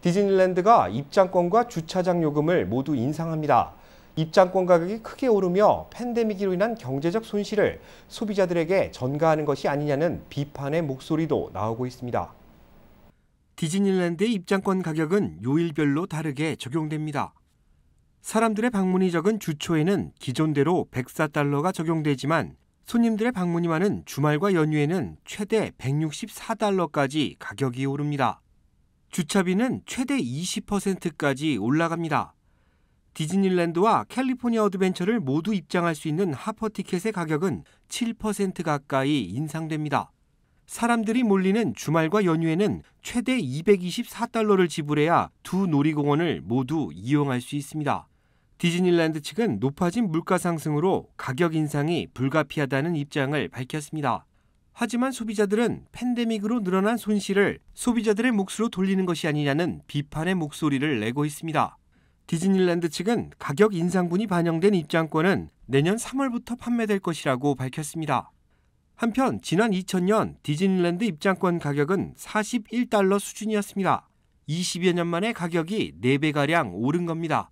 디즈니랜드가 입장권과 주차장 요금을 모두 인상합니다. 입장권 가격이 크게 오르며 팬데믹으로 인한 경제적 손실을 소비자들에게 전가하는 것이 아니냐는 비판의 목소리도 나오고 있습니다. 디즈니랜드의 입장권 가격은 요일별로 다르게 적용됩니다. 사람들의 방문이 적은 주초에는 기존대로 104달러가 적용되지만 손님들의 방문이 많은 주말과 연휴에는 최대 164달러까지 가격이 오릅니다. 주차비는 최대 20%까지 올라갑니다. 디즈니랜드와 캘리포니아 어드벤처를 모두 입장할 수 있는 하퍼 티켓의 가격은 7% 가까이 인상됩니다. 사람들이 몰리는 주말과 연휴에는 최대 224달러를 지불해야 두 놀이공원을 모두 이용할 수 있습니다. 디즈니랜드 측은 높아진 물가 상승으로 가격 인상이 불가피하다는 입장을 밝혔습니다. 하지만 소비자들은 팬데믹으로 늘어난 손실을 소비자들의 몫으로 돌리는 것이 아니냐는 비판의 목소리를 내고 있습니다. 디즈니랜드 측은 가격 인상분이 반영된 입장권은 내년 3월부터 판매될 것이라고 밝혔습니다. 한편 지난 2000년 디즈니랜드 입장권 가격은 41달러 수준이었습니다. 20여 년 만에 가격이 4배가량 오른 겁니다.